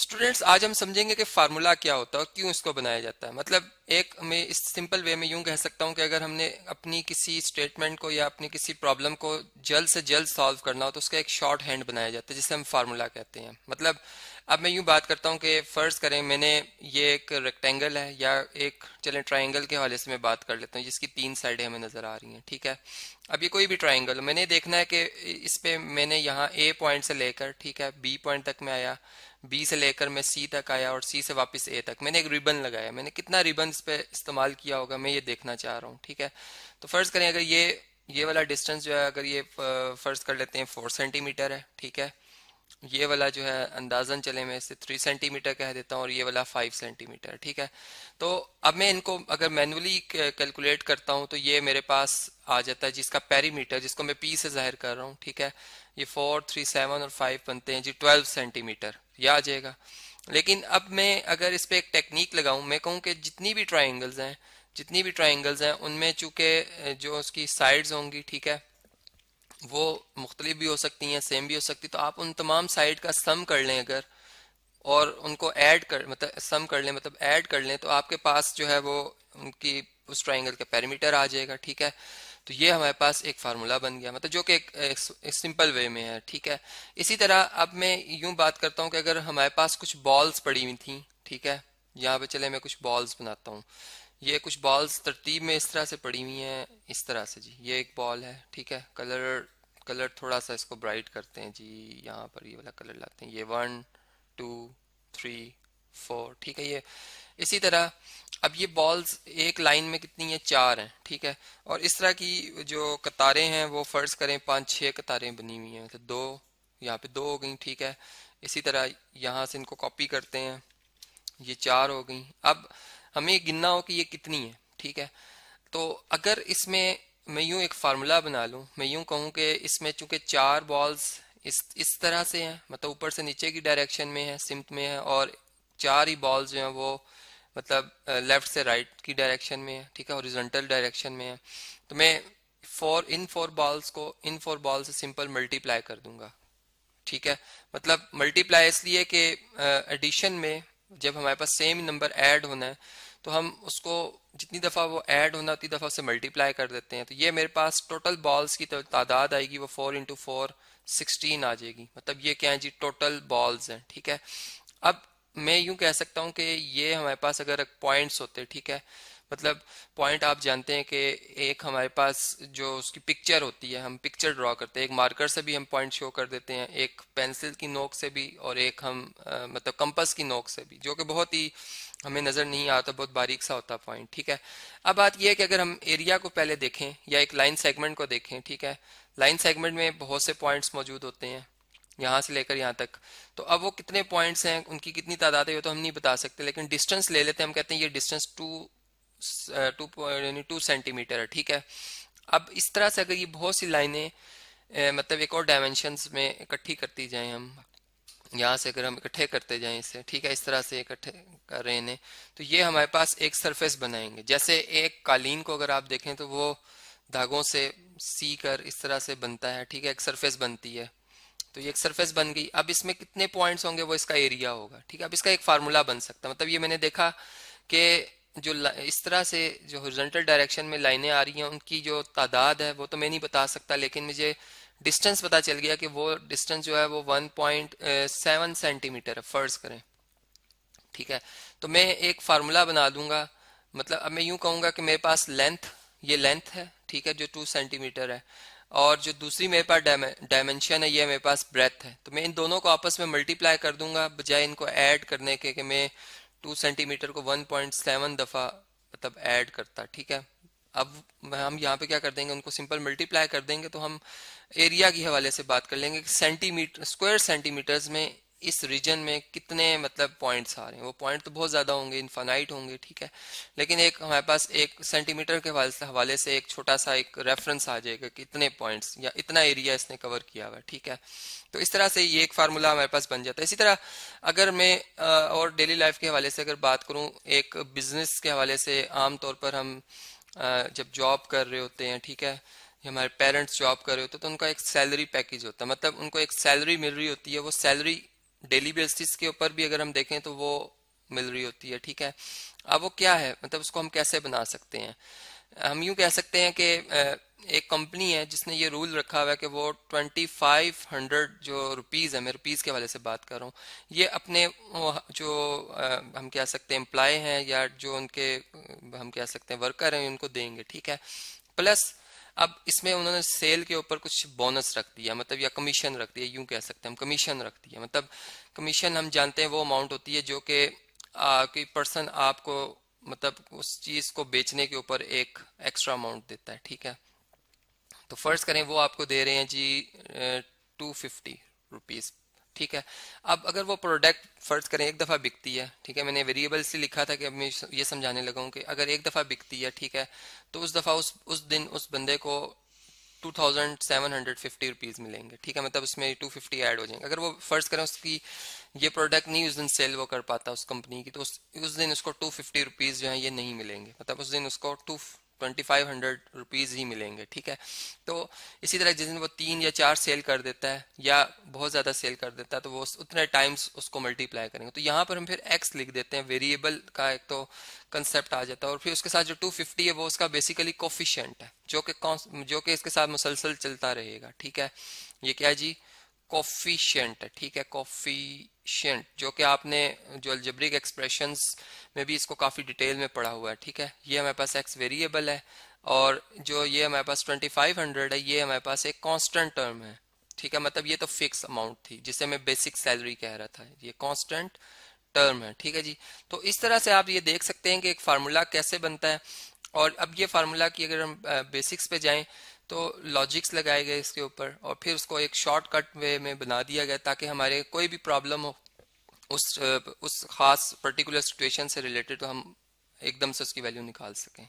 students आज हम समझेंगे कि फार्मूला क्या होता है और क्यों इसको बनाया जाता है मतलब एक मैं इस सिंपल वे में यूं कह सकता हूं कि अगर हमने अपनी किसी स्टेटमेंट को या अपनी किसी प्रॉब्लम को जल्द से जल्द सॉल्व करना हो तो उसका एक शॉर्ट हैंड बनाया जाता है जिसे हम फार्मूला कहते हैं मतलब अब मैं यूं बात करता हूं कि फ़र्ज़ करें मैंने ये एक रेक्टेंगल है या एक चलें ट्राइंगल के हवाले से मैं बात कर लेता हूं जिसकी तीन साइडें हमें नज़र आ रही हैं ठीक है अब ये कोई भी ट्राइंगल मैंने देखना है कि इस पर मैंने यहाँ ए पॉइंट से लेकर ठीक है बी पॉइंट तक मैं आया बी से लेकर मैं सी तक आया और सी से वापस ए तक मैंने एक रिबन लगाया मैंने कितना रिबन इस पर इस्तेमाल किया होगा मैं ये देखना चाह रहा हूँ ठीक है तो फ़र्ज़ करें अगर ये ये वाला डिस्टेंस जो है अगर ये फ़र्ज़ कर लेते हैं फोर सेंटीमीटर है ठीक है ये वाला जो है अंदाजन चले मैं इसे थ्री सेंटीमीटर कह देता हूँ और ये वाला फाइव सेंटीमीटर ठीक है तो अब मैं इनको अगर मैनुअली कैलकुलेट करता हूँ तो ये मेरे पास आ जाता है जिसका पेरीमीटर जिसको मैं पी से जाहिर कर रहा हूँ ठीक है ये फोर थ्री सेवन और फाइव बनते हैं जी ट्वेल्व सेंटीमीटर यह आ जाएगा लेकिन अब मैं अगर इस पर एक टेक्निक लगाऊं मैं कहूँ कि जितनी भी ट्राइंगल्स हैं जितनी भी ट्राइंगल्स हैं उनमें चूंकि जो उसकी साइड्स होंगी ठीक है वो मुख्तलिफ भी हो सकती हैं सेम भी हो सकती तो आप उन तमाम साइड का सम कर लें अगर और उनको ऐड कर मतलब सम कर लें मतलब ऐड कर लें तो आपके पास जो है वो उनकी उस ट्राइंगल का पैरामीटर आ जाएगा ठीक है तो ये हमारे पास एक फार्मूला बन गया मतलब जो कि एक, एक, एक सिंपल वे में है ठीक है इसी तरह अब मैं यूं बात करता हूं कि अगर हमारे पास कुछ बॉल्स पड़ी हुई थी ठीक है यहाँ पे चले मैं कुछ बॉल्स बनाता हूँ ये कुछ बॉल्स तरतीब में इस तरह से पड़ी हुई हैं इस तरह से जी ये एक बॉल है ठीक है कलर कलर थोड़ा सा इसको ब्राइट करते हैं जी यहाँ पर ये वाला कलर लाते हैं ये वन टू थ्री फोर ठीक है ये इसी तरह अब ये बॉल्स एक लाइन में कितनी है चार हैं ठीक है और इस तरह की जो कतारें हैं वो फर्ज करें पांच छह कतारें बनी हुई हैं मतलब तो दो यहाँ पे दो हो गई ठीक है इसी तरह यहाँ से इनको कॉपी करते हैं ये चार हो गई अब हमें गिनना हो कि ये कितनी है ठीक है तो अगर इसमें मैं यूं एक फार्मूला बना लूं मैं यूं कहूं कि इसमें चूंकि चार बॉल्स इस इस तरह से हैं मतलब ऊपर से नीचे की डायरेक्शन में है सिमत में है और चार ही बॉल्स जो हैं वो मतलब लेफ्ट से राइट की डायरेक्शन में है ठीक है हॉरिजॉन्टल डायरेक्शन में है तो मैं फोर इन फोर बॉल्स को इन फोर बॉल से सिंपल मल्टीप्लाई कर दूंगा ठीक है मतलब मल्टीप्लाई इसलिए कि एडिशन में जब हमारे पास सेम नंबर ऐड होना है तो हम उसको जितनी दफ़ा वो ऐड होना उतनी दफ़ा उसे मल्टीप्लाई कर देते हैं तो ये मेरे पास टोटल बॉल्स की तादाद आएगी वो फोर इंटू फोर सिक्सटीन आ जाएगी मतलब ये क्या है जी टोटल बॉल्स हैं ठीक है अब मैं यूं कह सकता हूं कि ये हमारे पास अगर पॉइंट्स होते ठीक है मतलब पॉइंट आप जानते हैं कि एक हमारे पास जो उसकी पिक्चर होती है हम पिक्चर ड्रॉ करते हैं एक मार्कर से भी हम पॉइंट शो कर देते हैं एक पेंसिल की नोक से भी और एक हम आ, मतलब कंपस की नोक से भी जो कि बहुत ही हमें नज़र नहीं आता बहुत बारीक सा होता पॉइंट ठीक है अब बात यह है कि अगर हम एरिया को पहले देखें या एक लाइन सेगमेंट को देखें ठीक है लाइन सेगमेंट में बहुत से पॉइंट्स मौजूद होते हैं यहाँ से लेकर यहाँ तक तो अब वो कितने पॉइंट्स हैं उनकी कितनी तादाद है वो तो हम नहीं बता सकते लेकिन डिस्टेंस ले लेते हैं हम कहते हैं ये डिस्टेंस टू टू यानी टू सेंटीमीटर है ठीक है अब इस तरह से अगर ये बहुत सी लाइनें मतलब एक और डायमेंशन में इकट्ठी करती जाएं हम यहाँ से अगर हम इकट्ठे करते जाएं इसे ठीक है इस तरह से इकट्ठे कर रहे हैं तो ये हमारे पास एक सरफेस बनाएंगे जैसे एक कालीन को अगर आप देखें तो वो धागों से सी कर इस तरह से बनता है ठीक है एक सरफेस बनती है तो ये एक सरफेस बन गई अब इसमें कितने पॉइंट्स होंगे वो इसका एरिया होगा ठीक है अब इसका एक फार्मूला बन सकता है मतलब ये मैंने देखा कि जो इस तरह से जो हॉरिजॉन्टल डायरेक्शन में लाइनें आ रही हैं उनकी जो तादाद है वो तो मैं नहीं बता सकता लेकिन मुझे डिस्टेंस पता चल गया कि वो डिस्टेंस जो है वो 1.7 सेंटीमीटर है फर्ज करें ठीक है तो मैं एक फार्मूला बना दूंगा मतलब अब मैं यूं कहूंगा कि मेरे पास लेंथ ये लेंथ है ठीक है जो टू सेंटीमीटर है और जो दूसरी मेरे पास डायमेंशन है ये मेरे पास ब्रेथ है तो मैं इन दोनों को आपस में मल्टीप्लाई कर दूंगा बजाय इनको ऐड करने के कि मैं टू सेंटीमीटर को वन पॉइंट सेवन दफ़ा मतलब ऐड करता ठीक है अब हम यहाँ पे क्या कर देंगे उनको सिंपल मल्टीप्लाई कर देंगे तो हम एरिया के हवाले से बात कर लेंगे सेंटीमीटर स्क्वायर सेंटीमीटर्स में इस रीजन में कितने मतलब पॉइंट्स आ रहे हैं वो पॉइंट तो बहुत ज़्यादा होंगे इनफाइनाइट होंगे ठीक है लेकिन एक हमारे पास एक सेंटीमीटर के हवाले से एक छोटा सा एक रेफरेंस आ जाएगा कि इतने पॉइंट्स या इतना एरिया इसने कवर किया हुआ ठीक है तो इस तरह से ये एक फार्मूला हमारे पास बन जाता है इसी तरह अगर मैं और डेली लाइफ के हवाले से अगर बात करूँ एक बिजनेस के हवाले से आमतौर पर हम जब जॉब कर रहे होते हैं ठीक है हमारे पेरेंट्स जॉब कर रहे होते हैं तो उनका एक सैलरी पैकेज होता है मतलब उनको एक सैलरी मिल रही होती है वो सैलरी डेली बेसिस के ऊपर भी अगर हम देखें तो वो मिल रही होती है ठीक है अब वो क्या है मतलब उसको हम कैसे बना सकते हैं हम यूं कह सकते हैं कि एक कंपनी है जिसने ये रूल रखा हुआ है कि वो 2500 जो रुपीस है मैं रुपीस के वाले से बात कर रहा हूँ ये अपने जो हम कह सकते हैं एम्प्लॉय हैं या जो उनके हम कह सकते हैं वर्कर हैं उनको देंगे ठीक है प्लस अब इसमें उन्होंने सेल के ऊपर कुछ बोनस रख दिया मतलब या कमीशन रख दिया यूं कह सकते हैं हम कमीशन रख दिया मतलब कमीशन हम जानते हैं वो अमाउंट होती है जो कि कोई पर्सन आपको मतलब उस चीज को बेचने के ऊपर एक एक्स्ट्रा अमाउंट देता है ठीक है तो फर्ज करें वो आपको दे रहे हैं जी टू फिफ्टी रुपीज ठीक है अब अगर वो प्रोडक्ट फर्ज करें एक दफ़ा बिकती है ठीक है मैंने वेरिएबल से लिखा था कि अब मैं ये समझाने लगा हूँ कि अगर एक दफ़ा बिकती है ठीक है तो उस दफ़ा उस उस दिन उस बंदे को two thousand seven hundred fifty rupees मिलेंगे ठीक है मतलब उसमें टू फिफ्टी ऐड हो जाएंगे अगर वो फ़र्ज़ करें उसकी ये प्रोडक्ट नहीं उस दिन सेल वो कर पाता उस कंपनी की तो उस उस दिन उसको टू फिफ्टी रुपीज़ जो है ये नहीं मिलेंगे मतलब उस दिन उसको two twenty five hundred rupees ही मिलेंगे ठीक है तो इसी तरह जिस दिन वो तीन या चार सेल कर देता है या बहुत ज़्यादा सेल कर देता है तो वो उतने टाइम्स उसको मल्टीप्लाई करेंगे तो यहाँ पर हम फिर एक्स लिख देते हैं वेरिएबल का एक तो कंसेप्ट आ जाता है और फिर उसके साथ जो टू फिफ्टी है वो उसका बेसिकली कोफिशियंट है जो कि जो कि इसके साथ मुसलसल चलता रहेगा ठीक है ये क्या जी कॉफिशियंट ठीक है कॉफिशियंट जो कि आपने जो अल्जब्रिक एक्सप्रेशन में भी इसको काफ़ी डिटेल में पढ़ा हुआ है ठीक है ये हमारे पास एक्स वेरिएबल है और जो ये हमारे पास 2500 है ये हमारे पास एक कांस्टेंट टर्म है ठीक है मतलब ये तो फिक्स अमाउंट थी जिसे मैं बेसिक सैलरी कह रहा था ये कांस्टेंट टर्म है ठीक है जी तो इस तरह से आप ये देख सकते हैं कि एक फार्मूला कैसे बनता है और अब ये फार्मूला की अगर हम बेसिक्स पे जाएं तो लॉजिक्स लगाए गए इसके ऊपर और फिर उसको एक शॉर्टकट वे में बना दिया गया ताकि हमारे कोई भी प्रॉब्लम हो उस उस खास पर्टिकुलर सिचुएशन से रिलेटेड तो हम एकदम से उसकी वैल्यू निकाल सकें